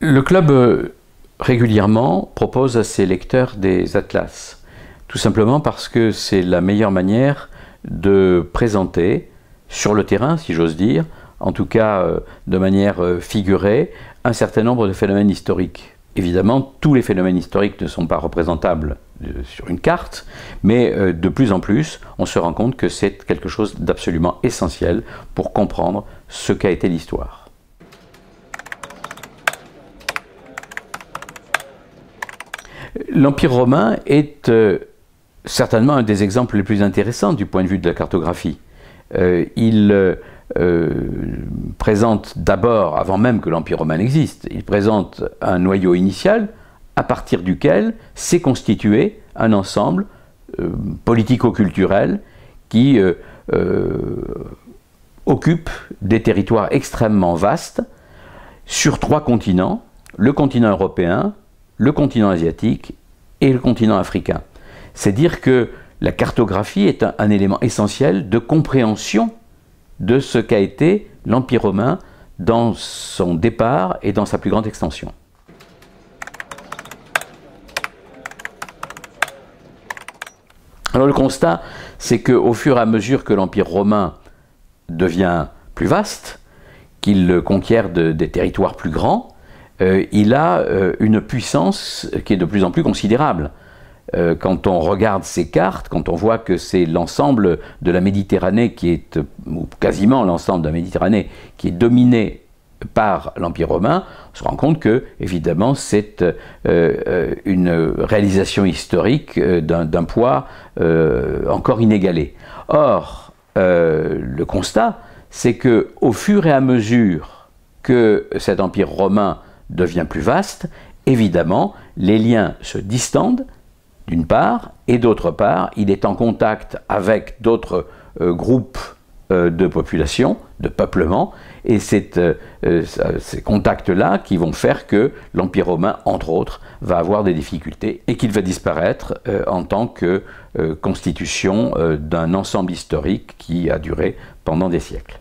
Le club euh, régulièrement propose à ses lecteurs des atlas, tout simplement parce que c'est la meilleure manière de présenter sur le terrain, si j'ose dire, en tout cas euh, de manière euh, figurée, un certain nombre de phénomènes historiques. Évidemment, tous les phénomènes historiques ne sont pas représentables sur une carte, mais de plus en plus, on se rend compte que c'est quelque chose d'absolument essentiel pour comprendre ce qu'a été l'histoire. l'Empire romain est euh, certainement un des exemples les plus intéressants du point de vue de la cartographie. Euh, il euh, présente d'abord, avant même que l'Empire romain existe, il présente un noyau initial à partir duquel s'est constitué un ensemble politico-culturel qui occupe des territoires extrêmement vastes sur trois continents, le continent européen, le continent asiatique et le continent africain. C'est dire que la cartographie est un, élément essentiel de compréhension de ce qu'a été l'Empire romain dans son départ et dans sa plus grande extension. Alors le constat, c'est qu'au fur et à mesure que l'Empire romain devient plus vaste, qu'il conquiert des territoires plus grands, euh, il a euh, une puissance qui est de plus en plus considérable euh, quand on regarde ces cartes, quand on voit que c'est l'ensemble de la Méditerranée qui est, ou quasiment l'ensemble de la Méditerranée qui est dominé par l'Empire romain, on se rend compte que, évidemment, c'est une réalisation historique d'un poids encore inégalé. Or, le constat, c'est que au fur et à mesure que cet Empire romain devient plus vaste, évidemment, les liens se distendent, d'une part, et d'autre part, il est en contact avec d'autres euh, groupes euh, de population, de peuplement, et c'est euh, ces contacts-là qui vont faire que l'Empire romain, entre autres, va avoir des difficultés et qu'il va disparaître en tant que constitution d'un ensemble historique qui a duré pendant des siècles.